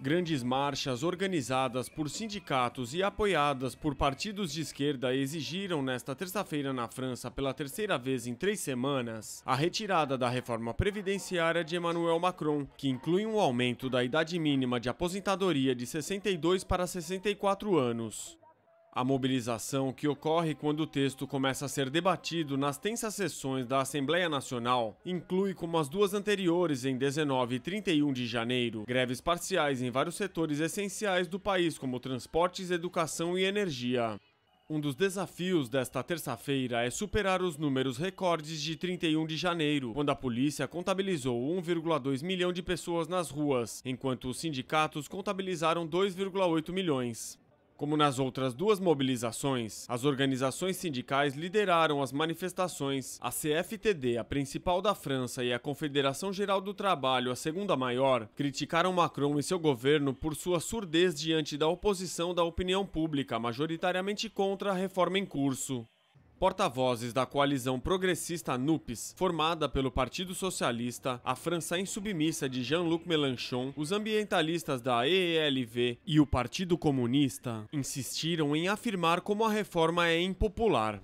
Grandes marchas organizadas por sindicatos e apoiadas por partidos de esquerda exigiram nesta terça-feira na França, pela terceira vez em três semanas, a retirada da reforma previdenciária de Emmanuel Macron, que inclui um aumento da idade mínima de aposentadoria de 62 para 64 anos. A mobilização que ocorre quando o texto começa a ser debatido nas tensas sessões da Assembleia Nacional inclui, como as duas anteriores em 19 e 31 de janeiro, greves parciais em vários setores essenciais do país, como transportes, educação e energia. Um dos desafios desta terça-feira é superar os números recordes de 31 de janeiro, quando a polícia contabilizou 1,2 milhão de pessoas nas ruas, enquanto os sindicatos contabilizaram 2,8 milhões. Como nas outras duas mobilizações, as organizações sindicais lideraram as manifestações. A CFTD, a principal da França, e a Confederação Geral do Trabalho, a segunda maior, criticaram Macron e seu governo por sua surdez diante da oposição da opinião pública, majoritariamente contra a reforma em curso. Porta-vozes da coalizão progressista NUPES, formada pelo Partido Socialista, a França Insubmissa de Jean-Luc Mélenchon, os ambientalistas da EELV e o Partido Comunista insistiram em afirmar como a reforma é impopular.